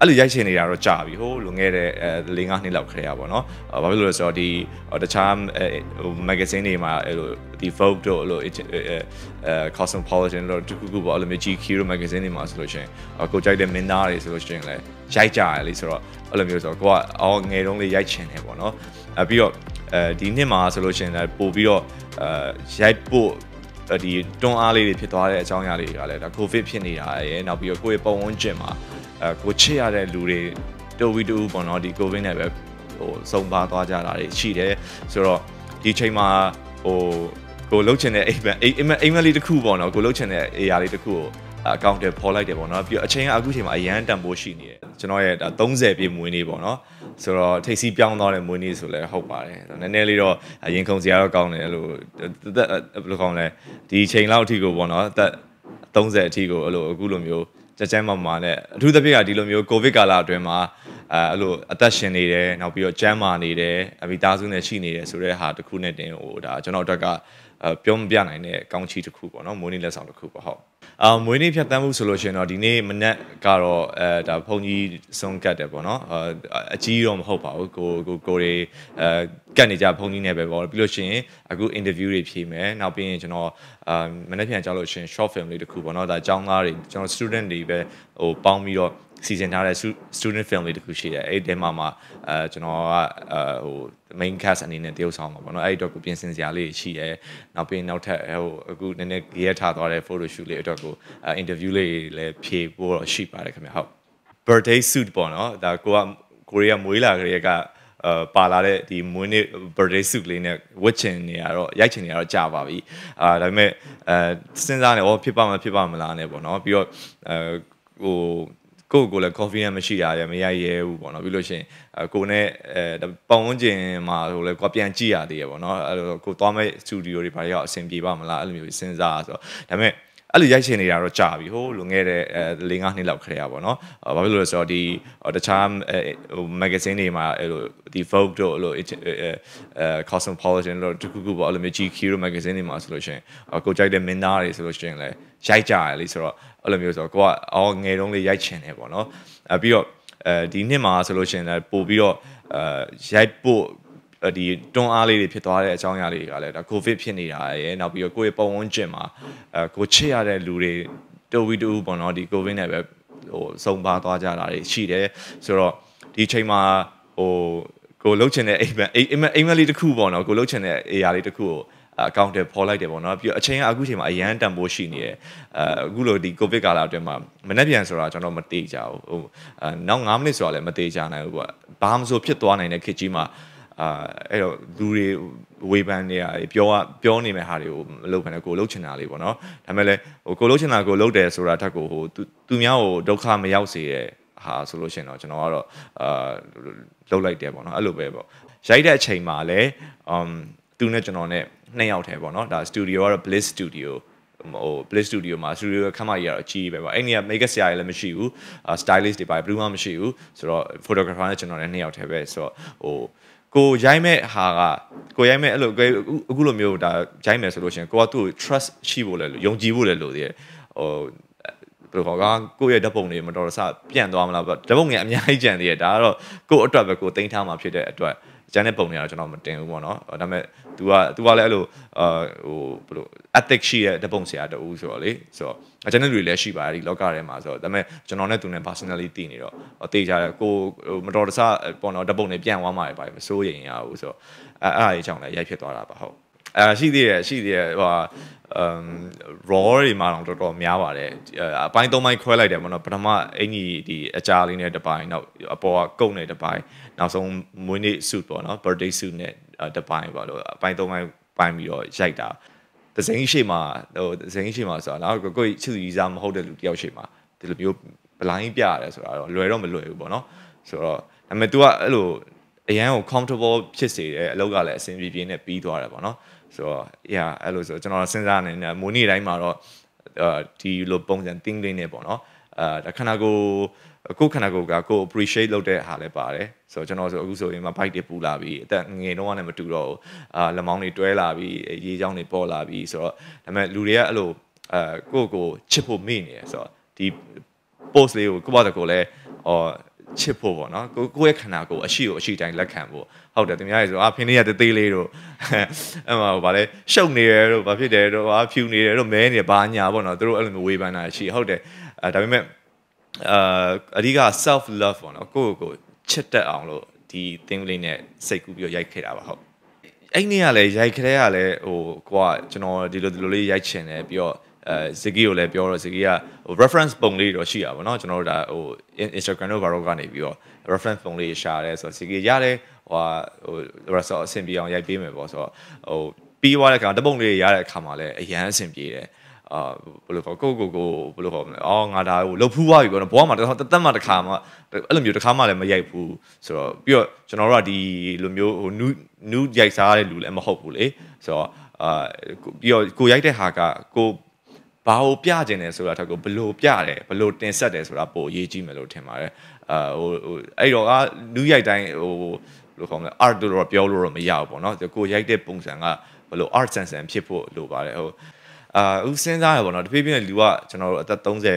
အဲ့လိုရိုက်ချင်နေတာတော့ကြာပြီဟိုလွန်ခဲ့တဲ့အဲ၄၅နှစ်လောက်ခရေရပါတော့။ဘာဖြစ်လို့လဲဆိုတော့ဒီတခြားဟို magazine တွေမှာအဲ့လိုဒီ Vogue တို့အဲ့လိုအဲ Cosmopolitan တို့တခုခုပေါ့အဲ့လိုမျိုး GQ တို့ magazine တွေမှာဆိုလို့ရှိရင်ကိုကြိုက်တဲ့မင်းသားတွေဆိုလို့ရှိရင်လည်းရိုက်ကြရလေဆိုတော့အဲ့လိုမျိုးဆိုတော့ကိုကအော်ငယ်တုန်းလေးရိုက်ချင်တယ်ပေါ့နော်။အဲပြီးတော့အဲဒီနှစ်မှာဆိုလို့ရှိရင်လည်းပို့ပြီးတော့အဲရိုက်ဖို့ဒီတွန်းအားလေးတွေဖြစ်သွားတဲ့အကြောင်းအရာတွေကလည်းဒါကိုဗစ်ဖြစ်နေတာရယ်နောက်ပြီးတော့ကိုယ့်ရဲ့ပတ်ဝန်းကျင်မှာအဲကိုချစ်ရတဲ့လူတွေတူဝီတူပေါ့နော်ဒီကိုဗစ်နဲ့ပဲဟိုဆုံးပါသွားကြတာတွေရှိတယ်ဆိုတော့ဒီချိန်မှာဟိုကိုလှုပ်ချင်တဲ့အိမ်မအိမ်မအိမ်မလေးတစ်ခုပေါ့နော်ကိုလှုပ်ချင်တဲ့နေရာလေးတစ်ခုကိုအကောင့်တွေပေါ်လိုက်တယ်ပေါ့နော်ပြီးတော့အချိန်ကအခုချိန်မှာအရန်တန်ဖိုးရှိနေတယ်ကျွန်တော်ရဲ့ဒါ30ပြည့်မွေးနေပေါ့နော်ဆိုတော့ထိတ်စီးပြောင်းသွားတဲ့မွေးနေ့ဆိုလည်းဟုတ်ပါတယ်နည်းနည်းလေးတော့ရင်ခုန်စရာတော့ကောင်းတယ်အဲ့လိုဘယ်လိုကောင်းလဲဒီချိန်လောက်အထိကိုပေါ့နော်အသက်30အထိကိုအဲ့လိုအခုလိုမျိုးကြကြမ်းမမာနဲ့အထူးသဖြင့်ကဒီလိုမျိုးကိုဗစ်ကာလအတွင်းမှာအဲအဲ့လိုအသက်ရှင်နေတယ်နောက်ပြီးတော့ကျန်းမာနေတယ်အမိသားစုနဲ့ရှိနေတယ်ဆိုတဲ့ဟာတစ်ခုနဲ့တင်ဟိုဒါကျွန်တော်တို့ကပြောမပြနိုင်တဲ့ကောင်းချီးတစ်ခုပေါ့နော်မိုးနေ့လက်ဆောင်တစ်ခုပေါ့ဟုတ်အာမွေးနေ့ဖြတ်တန်းမှုဆိုလို့ရှင်တော့ဒီနေ့မနက်ကတော့အဲဒါဘုံကြီးဆုံးကတ်တယ်ပေါ့နော်အကြီးတော့မဟုတ်ပါဘူးကိုကိုကိုတွေအဲကတ်နေကြဘုံကြီးနဲ့ပဲပေါ့ပြီးလို့ရှင်အခု interview တွေဖြေမယ်နောက်ပြီးရင်ကျွန်တော်အာမနက်ဖြန်ကြောက်လို့ရှင် short film လေးတစ်ခုပေါ့နော်ဒါအကြောင်းသားတွေကျွန်တော် student တွေပဲဟိုပေါင်းပြီးတော့စီစဉ်ထားတဲ့ student film လေးတစ်ခုရှိတယ်အဲ့ဒီမှာမှာအဲကျွန်တော်ကဟို main cast အနေနဲ့တရုပ်ဆောင်မှာပေါ့နော်အဲ့အတွက်ကိုပြင်ဆင်စရာလေးရှိတယ်နောက်ပြီးနောက်ထပ်ဟိုအခုနည်းနည်းရေးထားသွားတဲ့ photo shoot လေးအတွက်ကို interview လေးလည်းဖြေဖို့တော့ရှိပါတယ်ခင်ဗျဟုတ် birthday suit ပေါ့နော်ဒါကိုကကိုရီးယားမွေးလာကလေးကအာပါလာတဲ့ဒီမွေးနေ့ birthday suit လေးနဲ့ဝတ်ချင်နေရတော့ရိုက်ချင်နေရတော့ကြာပါပြီအာဒါပေမဲ့အဲစဉ်းစားနေဩဖြစ်ပါမဖြစ်ပါမလားနဲ့ပေါ့နော်ပြီးတော့အဲဟိုကိုယ့်ကိုယ်လည်း confidence မရှိတာလည်းမရရဲဘူးပေါ့နော်ပြီးလို့ရှိရင်ကိုနဲ့အဲပတ်ဝန်းကျင်မှာဟိုလည်းကိုပြန်ကြည့်ရသေးရပေါ့နော်အဲ့လိုကိုသွားမဲ့ studio တွေဘာတွေကအဆင်ပြေပါမလားအဲ့လိုမျိုးစဉ်းစားဆိုတော့ဒါပေမဲ့အဲ့လိုရိုက်ရှင်နေတာတော့ကြာပြီဟိုလွန်ခဲ့တဲ့၄၅နှစ်လောက်ခရေရပါတော့။ဘာဖြစ်လို့လဲဆိုတော့ဒီတခြားဟို magazine တွေမှာအဲ့လိုဒီ Vogue တို့အဲ့လိုအဲ Cosmopolitan တို့တခုခုပေါ့အဲ့လိုမျိုး GQ တို့ magazine တွေမှာဆိုလို့ရှိရင်ကိုကြိုက်တဲ့မင်းသားတွေဆိုလို့ရှိရင်လည်းရိုက်ကြရလေဆိုတော့အဲ့လိုမျိုးဆိုတော့ကိုကအော်ငယ်တုန်းလေးရိုက်ချင်တယ်ပေါ့နော်အဲပြီးတော့အဲဒီနှစ်မှာဆိုလို့ရှိရင်လည်းပို့ပြီးတော့အဲရိုက်ဖို့ဒီတွန်းအားလေးတွေဖြစ်သွားတဲ့အကြောင်းအရာတွေကလည်းဒါကိုဗစ်ဖြစ်နေတာရယ်နောက်ပြီးတော့ကိုယ့်ရဲ့ပတ်ဝန်းကျင်မှာအဲကိုချစ်ရတဲ့လူတွေတူဝီတူပေါ့နော်ဒီကိုဗစ်နဲ့ပဲဟိုစုံပါသွားကြတာတွေရှိတယ်ဆိုတော့ဒီအချိန်မှာဟိုကိုလှုပ်ချင်တဲ့အိမ်မအိမ်မအိမ်မလေးတစ်ခုပေါ့နော်ကိုလှုပ်ချင်တဲ့နေရာလေးတစ်ခုကိုအကောင့်တွေပေါ်လိုက်တယ်ပေါ့နော်ပြီးတော့အချိန်ကအခုချိန်မှာအရန်တန်ဖိုးရှိနေတယ်အဲအခုလိုဒီကိုဗစ်ကာလအတွင်းမှာမနေ့ပြန်ဆိုတာကျွန်တော်မတေးကြဘူးဟိုနောက်9မိနစ်ဆိုတာလည်းမတေးကြနိုင်ဘူးပေါ့ဘာမှမဆိုဖြစ်သွားနိုင်တဲ့ခေတ်ကြီးမှာအာအဲ့တော့လူတွေဝေဖန်နေရပြောပြောနေမဲ့ဟာတွေကိုမလုပ်ဖန်နဲ့ကိုလှုပ်ချင်တာလေးပေါ့နော်ဒါမဲ့လည်းဟိုကိုလှုပ်ချင်တာကိုလှုပ်တယ်ဆိုတာထက်ကိုဟိုသူများကိုဒုက္ခမရောက်စေတဲ့ဟာဆိုလို့ရှိရင်တော့ကျွန်တော်ကတော့အာလှုပ်လိုက်တယ်ပေါ့နော်အဲ့လိုပဲပေါ့ရိုက်တဲ့အချိန်မှာလည်း um သူနဲ့ကျွန်တော်နဲ့နှစ်ယောက်တည်းပေါ့နော်ဒါ studio ကတော့ Bliss Studio ဟို Play Studio မှာ studio ခန့်မကြီးကတော့အကြီးပဲပေါ့အဲ့နေက makeup ဆရာကြီးလည်းမရှိဘူး stylist တွေပါဘယ်သူမှမရှိဘူးဆိုတော့ photographer နဲ့ကျွန်တော်လည်းနှစ်ယောက်တည်းပဲဆိုတော့ဟိုကိုရိုက်မဲ့ဟာကကိုရိုက်မဲ့အဲ့လိုအခုလိုမျိုးဒါရိုက်မယ်ဆိုလို့ရှိရင်ကိုကသူ့ကို trust ရှိဖို့လဲလို့ယုံကြည်ဖို့လဲလို့တည်းဟိုဘယ်လိုခေါ်ကကိုရဲ့ဓာတ်ပုံတွေမတော်တဆပြန့်သွားမလားပေါ့ဓာတ်ပုံငယ်အများကြီးကြံသေးတယ်ဒါကတော့ကို့အတွက်ပဲကိုတင်ထားမှာဖြစ်တဲ့အတွက်ကျန်တဲ့ပုံတွေကတော့ကျွန်တော်မတင်ဘူးပေါ့နော်ဒါပေမဲ့ तू က तू ကလည်းအဲ့လိုအာဟိုဘယ်လို ethic ရှိတဲ့တပုံဆရာတူဆိုတော့လေဆိုတော့အကျန်တဲ့လူတွေလည်းရှိပါတယ်ဒီလောကထဲမှာဆိုတော့ဒါပေမဲ့ကျွန်တော်နဲ့ तू နဲ့ personally တည်နေတော့တေးကြတယ်ကိုမတော်တဆပေါ့နော်တပုံတွေပြန်သွားမှာပဲပါမစိုးရင်ရဘူးဆိုတော့အဲ့အားအကြောင်းလည်းရိုက်ဖြစ်သွားတာပါဟုတ်အဲရှိသေးတယ်ရှိသေးတယ်ဟိုဟာအမ် raw တွေမှာတော့တော်တော်များပါတယ်အပိုင်း၃ပိုင်းခွဲလိုက်တယ်ပေါ့နော်ပထမအင်ကြီးဒီအကြာလေးနဲ့တစ်ပိုင်းနောက်အပေါ်ကကုတ်နဲ့တစ်ပိုင်းနောက်ဆုံးမွေးနေ့ suit ပေါ့နော် birthday suit နဲ့တစ်ပိုင်းပေါ့လို့အပိုင်း၃ပိုင်းပိုင်းပြီးတော့ရိုက်တာသစိမ်းရှိမှာဟိုသစိမ်းရှိမှာဆိုတော့နောက်ကိုယ်ချစ်သူကြီးစားမဟုတ်တဲ့လူတယောက်ရှိမှာဒီလိုမျိုးဘလိုင်းပြရတယ်ဆိုတော့လွယ်တော့မလွယ်ဘူးပေါ့နော်ဆိုတော့ဒါပေမဲ့ तू ကအဲ့လိုအရန်ကို comfortable ဖြစ်စေတယ်အလုပ်ကလည်းအဆင်ပြေပြေနဲ့ပြီးသွားတယ်ပေါ့နော်ဆိုတော့အေးဟာအဲ့လိုဆိုကျွန်တော်စဉ်းစားနေတာမိုးနေ့တိုင်းမှာတော့ဒီလိုပုံစံ think လေးနဲ့ပေါ့နော်အဲခန္ဓာကိုယ်ကိုခန္ဓာကိုယ်ကကို appreciate လုပ်တဲ့ဟာလည်းပါတယ်ဆိုတော့ကျွန်တော်ဆိုအခုဆိုရင်မဘိုက်တွေပူလာပြီအသက်ငယ်တော့လည်းမတူတော့ဘူးအာလက်မောင်းတွေတွဲလာပြီရေချောင်းတွေပေါ်လာပြီဆိုတော့ဒါပေမဲ့လူတွေကအဲ့လိုအဲကိုကိုချစ်ဖို့မေ့နေရဆိုတော့ဒီ post လေးကိုကိုပါတကိုလည်းအော်ချစ်ဖို့ပေါ့နော်ကိုကိုယ့်ရဲ့ခန္ဓာကိုယ်အရှိကိုအရှိတိုင်းလက်ခံဖို့ဟုတ်တယ်သူများရေဆိုအာဖင်းလေးကတေးသေးလေးတို့အဲ့မှာဗာလဲရှုပ်နေရတို့ဗာဖြစ်တယ်တို့အာဖြူနေတယ်တို့မဲနေဘာညာပေါ့နော်သူတို့အဲ့လိုမျိုးဝေဖန်တာရှိဟုတ်တယ်အဲဒါပေမဲ့အာအဓိက self love ပေါ့နော်ကိုယ့်ကိုယ်ချစ်တတ်အောင်လို့ဒီ thing လေးနဲ့စိတ်ကူးပြီးရိုက်ခဲ့တာပါဟုတ်အဲ့နေ့ကလည်းရိုက်ခဲတဲ့ကလည်းဟိုကိုကကျွန်တော်ဒီလိုဒီလိုလေးရိုက်ချင်တယ်ပြီးတော့အဲဇကီကိုလည်းပြောတော့ဇကီကဟို reference ပုံလေးတော့ရှိတာပေါ့နော်ကျွန်တော်တို့ဒါဟို Instagram တို့ဘာလို့ကနေပြီးတော့ reference ပုံလေးရှာရဲဆိုတော့ဇကီရတယ်ဟိုဟို result အဆင်ပြေအောင်ရိုက်ပေးမယ်ပေါ့ဆိုတော့ဟိုပြီးသွားတဲ့အခါတပုံလေးရတဲ့အခါမှာလည်းအရန်အဆင်ပြေတယ်အာဘယ်လိုပေါ့ကိုကိုကိုဘယ်လိုပေါ့အော်ငါဒါကိုလှုပ်ဖူးသွားပြီပေါ့နော်ဘွားမှာတစ်သက်မှတစ်ခါမှအဲ့လိုမျိုးတစ်ခါမှလည်းမရိုက်ဘူးဆိုတော့ပြီးတော့ကျွန်တော်တို့ကဒီလိုမျိုးဟိုနူးနူးရိုက်စားတဲ့လူလည်းမဟုတ်ဘူးလေဆိုတော့အာပြီးတော့ကိုရိုက်တဲ့ဟာကကိုဘာကိုပြကျင်တယ်ဆိုတာထက်ကိုဘလို့ပြတယ်ဘလို့တင်ဆက်တယ်ဆိုတာပိုအရေးကြီးမယ်လို့ထင်ပါတယ်အာဟိုအဲ့တော့ကလူရိုက်တိုင်းဟိုလို့ခေါ်မလဲ art လို့တော့ပြောလို့တော့မရဘူးပေါ့နော်ကိုရိုက်တဲ့ပုံစံကဘလို့ art ဆန်ဆန်ဖြစ်ဖို့လိုပါတယ်ဟိုအာဦးစဉ်းစားရပေါ့နော်တဖြည်းဖြည်းနဲ့လူကကျွန်တော်တို့အသက်30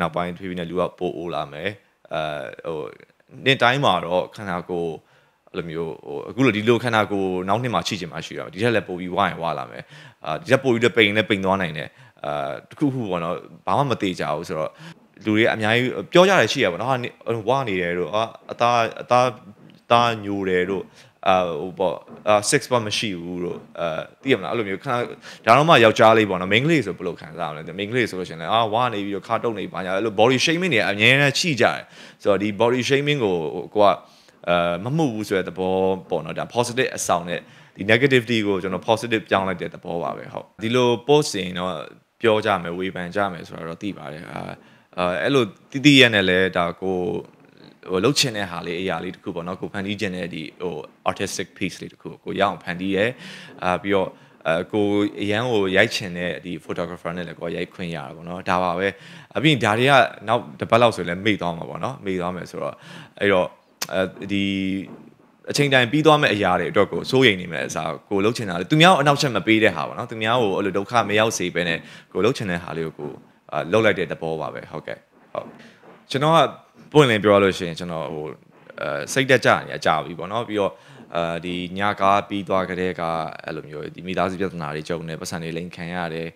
နောက်ပိုင်းတဖြည်းဖြည်းနဲ့လူကပိုအိုးလာမယ်အာဟိုနေ့တိုင်းမှာတော့ခန္ဓာကိုယ်အဲ့လိုမျိုးဟိုအခုလိုဒီလိုခန္ဓာကိုယ်နောက်နှစ်မှာချိချင်မှရှိရအောင်ဒီထက်လည်းပိုပြီးဝိုင်းဝါလာမယ်အာဒီထက်ပိုပြီးလည်းပိန်လည်းပိန်သွားနိုင်တယ်အာတခုခုပေါ့နော်ဘာမှမသေးကြဘူးဆိုတော့လူတွေအများကြီးပြောကြတယ်ရှိရပါတော့ဟာဝါနေတယ်တို့အသားအသားသားညိုတယ်တို့အာဟိုပေါ့အာ6ပတ်မရှိဘူးတို့အာသိရမလားအဲ့လိုမျိုးခဏဒါတော့မှယောက်ျားလေးပေါ့နော် main ကလေးဆိုဘယ်လိုခံစားရမလဲ main ကလေးဆိုလို့ရှင်လဲအာဝါနေပြီးတော့ခါတုတ်နေပါညာအဲ့လို body shaming တွေအများနဲ့ချိကြတယ်ဆိုတော့ဒီ body shaming ကိုကိုကအာမမှုဘူးဆိုတဲ့သဘောပေါ့နော်ဒါ positive အဆောင်နဲ့ဒီ negativity ကိုကျွန်တော် positive ပြောင်းလိုက်တဲ့သဘောပါပဲဟုတ်ဒီလို post ရင်တော့ပြောကြမယ်ဝေဖန်ကြမယ်ဆိုတာတော့သိပါတယ်အာအဲ့လိုတိတိရက်နဲ့လဲဒါကိုဟိုလှုပ်ချင်တဲ့ဟာလေးအရာလေးတခုပေါ့နော်ကိုဖန်တီးခြင်းတဲ့ဒီဟို artistic piece လေးတခုကိုရအောင်ဖန်တီးရဲအာပြီးတော့အဲကိုအရန်ကိုရိုက်ချင်တဲ့ဒီ photographer နဲ့လည်းကိုရိုက်ခွင့်ရတာပေါ့နော်ဒါပါပဲအပြင်ဒါတွေကနောက်တစ်ပတ်လောက်ဆိုရင်လည်းမေ့သွားမှာပေါ့နော်မေ့သွားမယ်ဆိုတော့အဲ့တော့အဲဒီအချိန်တိုင်းပြီးသွားမဲ့အရာတွေအတွက်ကိုစိုးရိမ်နေမဲ့အစားကိုလှုပ်ချင်တာလေသူများကိုအနောက်ချက်မပေးတဲ့ဟာပေါ့နော်သူများကိုအဲ့လိုဒုက္ခမရောက်စေဘဲနဲ့ကိုလှုပ်ချင်တဲ့ဟာလေးကိုကိုလှုပ်လိုက်တဲ့သဘောပါပဲဟုတ်ကဲ့ဟုတ်ကျွန်တော်ကပွင့်လင်းပြောလို့ရှိရင်ကျွန်တော်ဟိုအဲစိတ်တက်ကြနေအကြပြီပေါ့နော်ပြီးတော့အာဒီညကားပြီးသွားကြတဲ့ကအဲ့လိုမျိုးဒီမိသားစုပြဿနာတွေကြုံနေပတ်စံတွေလိမ်ခံရတယ်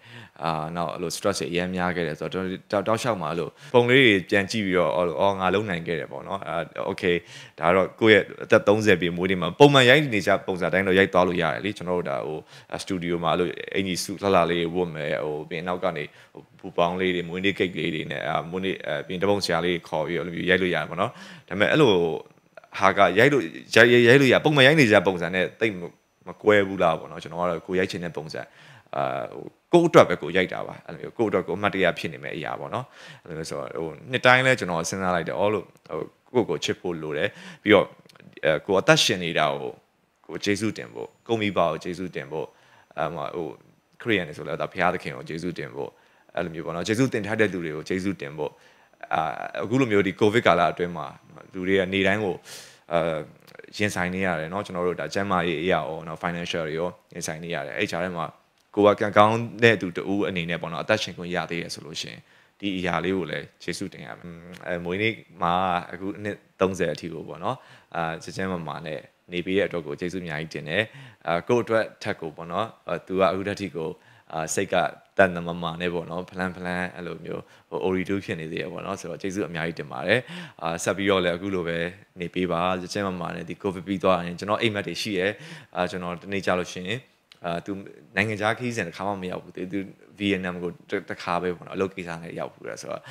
အာနောက်အဲ့လို stress တွေအများများခဲ့တယ်ဆိုတော့တော်တောက်လျှောက်မှာအဲ့လိုပုံလေးတွေပြန်ကြည့်ပြီးတော့အော်ငါလုံးနိုင်ခဲ့တယ်ပေါ့နော်အာ okay ဒါတော့ကိုယ့်ရဲ့အသက်30ပြည့်မွေးနေ့မှာပုံမှန်ရိုက်နေကြပုံစံတိုင်းတော့ရိုက်သွားလို့ရတယ်လေကျွန်တော်တို့ဒါဟို studio မှာအဲ့လိုအင်ကြီးစုလှလှလေးဝတ်မယ်ဟိုပြင်နောက်ကနေပူပေါင်းလေးတွေမွေးနေ့ cake လေးတွေနဲ့အာမွေးနေ့ပြင်တပုံဆရာလေးခေါ်ပြီးအဲ့လိုမျိုးရိုက်လို့ရတယ်ပေါ့နော်ဒါပေမဲ့အဲ့လိုဟာကရိုက်လို့ရိုက်လို့ရပုံမှန်ရိုက်နေကြပုံစံနဲ့တိတ်မကွဲဘူးလားပေါ့နော်ကျွန်တော်ကတော့ကိုရိုက်ချင်တဲ့ပုံစံအာဟိုကိုအတွက်ပဲကိုရိုက်တာပါအဲ့လိုမျိုးကိုအတွက်ကိုအမှတ်တရဖြစ်နေမယ့်အရာပေါ့နော်အဲ့လိုဆိုတော့ဟိုနှစ်တိုင်းလဲကျွန်တော်စဉ်းစားလိုက်တယ်အော်လို့ဟိုကိုကိုချစ်ဖို့လိုတယ်ပြီးတော့ကိုအသက်ရှင်နေတာကိုကိုယေရှုတင်ဖို့ကုံမိပါကိုယေရှုတင်ဖို့အဟိုခရိယန်တွေဆိုလဲဒါဘုရားသခင်ကိုယေရှုတင်ဖို့အဲ့လိုမျိုးပေါ့နော်ယေရှုတင်ထားတဲ့လူတွေကိုယေရှုတင်ဖို့အခုလိုမျိုးဒီ covid ကာလအတွင်းမှာလူတွေကနေတိုင်းကိုအာရင်ဆိုင်နေရတယ်เนาะကျွန်တော်တို့ဒါကျန်းမာရေးအရာရောเนาะ financial တွေရောရင်ဆိုင်နေရတယ်အဲ့ခြားထဲမှာကိုကကံကောင်းတဲ့သူတူအနေနဲ့ပေါ့เนาะအသက်ရှင်ခွင့်ရသေးတယ်ဆိုလို့ရှင်ဒီအရာလေးကိုလည်းယေရှုတင်ရမယ်အဲမွေးနေ့မှာအခုအနှစ်30အထိကိုပေါ့เนาะအာကျကျန်းမာမာနဲ့နေပြီးတဲ့အတွက်ကိုယေရှုအများကြီးတင်တယ်အာကို့အတွက်ထက်ကိုပေါ့เนาะ तू ကအခုတစ်ထိကိုအာစိတ်ကတန်တမမာနဲ့ပေါ့နော်ဖလန်ဖလန်အဲ့လိုမျိုးဟို ori 2ဖြစ်နေသေးရပေါ့နော်ဆိုတော့ကျေးဇူးအများကြီးတင်ပါတယ်အာဆက်ပြီးတော့လည်းအခုလိုပဲနေပေးပါရချင်းမမာနဲ့ဒီ covid ပြီးသွားရင်ကျွန်တော်အိမ်မက်တွေရှိရဲအာကျွန်တော်တနေ့ကြလို့ရှိရင်အာသူနိုင်ငံခြားခီးစဉ်တစ်ခါမှမရောက်ဘူးသူ Vietnam ကိုတစ်ခါပဲပေါ့နော်အလုပ်ကိစ္စနဲ့ရောက်ဘူးရဆိုတော့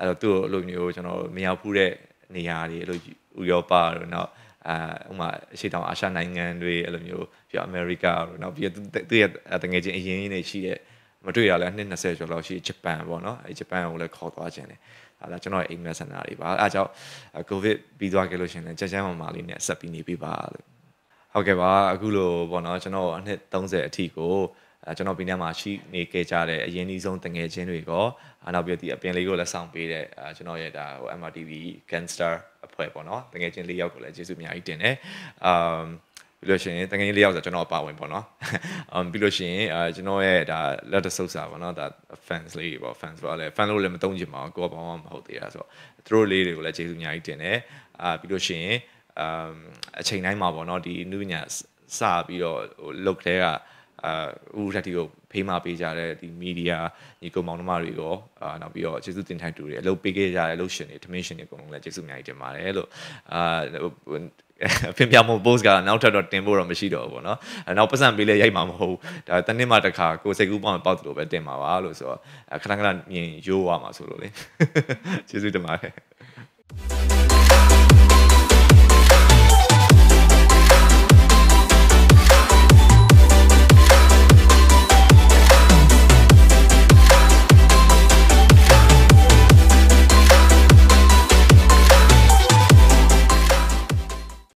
အဲ့တော့သူ့လိုမျိုးကျွန်တော်မရောက်ဘူးတဲ့နေရာတွေအဲ့လိုဥရောပတို့နောက်အာဥမာအရှေ့တောင်အာရှနိုင်ငံတွေအဲ့လိုမျိုးပြီးတော့အမေရိကတို့နောက်ပြီးတော့သူရဲ့တငယ်ချင်းအရင်းရင်းတွေရှိတဲ့မတွေ့ရလဲအနှစ်20ကျော်လောက်ရှိဂျပန်ပေါ့နော်အဲဂျပန်ကိုလည်းခေါ်သွားခြင်းတယ်ဒါလည်းကျွန်တော်ရဲ့အိမ်မက်ဆန်တာတွေပါအဲအကြောင်းကိုဗစ်ပြီးသွားခဲ့လို့ရှင်လဲကြမ်းကြမ်းမာမာလေးနဲ့ဆက်ပြီးနေပြပါလို့ဟုတ်ကဲ့ပါအခုလိုပေါ့နော်ကျွန်တော်အနှစ်30အထိကိုအဲကျွန်တော်ပြည်내မှာရှိနေခဲ့ကြတဲ့အရင်အဆုံးတငယ်ချင်းတွေကောနောက်ပြီးတော့ဒီအပင်လေးကိုလက်ဆောင်ပေးတဲ့အဲကျွန်တော်ရဲ့ဒါဟို MRTV Gangster အဖွဲ့ပေါ့နော်တငယ်ချင်း၄ယောက်ကိုလည်းကျေးဇူးအများကြီးတင်တယ်အမ်ပြီးလို့ရှိရင်တငယ်ချင်း၄ယောက်ဆိုကျွန်တော်ပါဝင်ပေါ့နော်အမ်ပြီးလို့ရှိရင်အဲကျွန်တော်ရဲ့ဒါလက်တဆုပ်စာပေါ့နော်ဒါ fans လေးတွေပေါ့ fans ပေါ့လေ fan လို့လည်းမတုံးချင်ပါဘူးကိုယ်ကဘာမှမဟုတ်သေးတာဆိုတော့သူတို့လေးတွေကိုလည်းကျေးဇူးအများကြီးတင်တယ်အာပြီးလို့ရှိရင်အမ်အချိန်တိုင်းမှာပေါ့နော်ဒီနုပညာစပြီးတော့ဟိုလုတ်တဲ့ကအာဥရတီကိုဖိမပေးကြတဲ့ဒီမီဒီယာညီကောင်မောင်နှမတွေရောအာနောက်ပြီးတော့ကျေးဇူးတင်ထိုက်သူတွေအလုပ်ပေးခဲ့ကြတဲ့အလုပ်ရှင်တွေထမင်းရှင်တွေအကုန်လုံးလည်းကျေးဇူးအများကြီးတင်ပါတယ်လို့အာဖင်ပြမပို့စ်ကနောက်ထပ်တော့တင်ဖို့တော့မရှိတော့ဘူးပေါ့နော်။နောက်ပတ်စံပေးလဲရိုက်မှာမဟုတ်ဘူး။ဒါတနစ်မှတစ်ခါကိုစိတ်ကူးပေါင်းပေါက်တယ်လို့ပဲတင်မှာပါလို့ဆိုတော့ခဏခဏညင်ရိုးသွားမှာဆိုလို့လေ။ကျေးဇူးတင်ပါတယ်။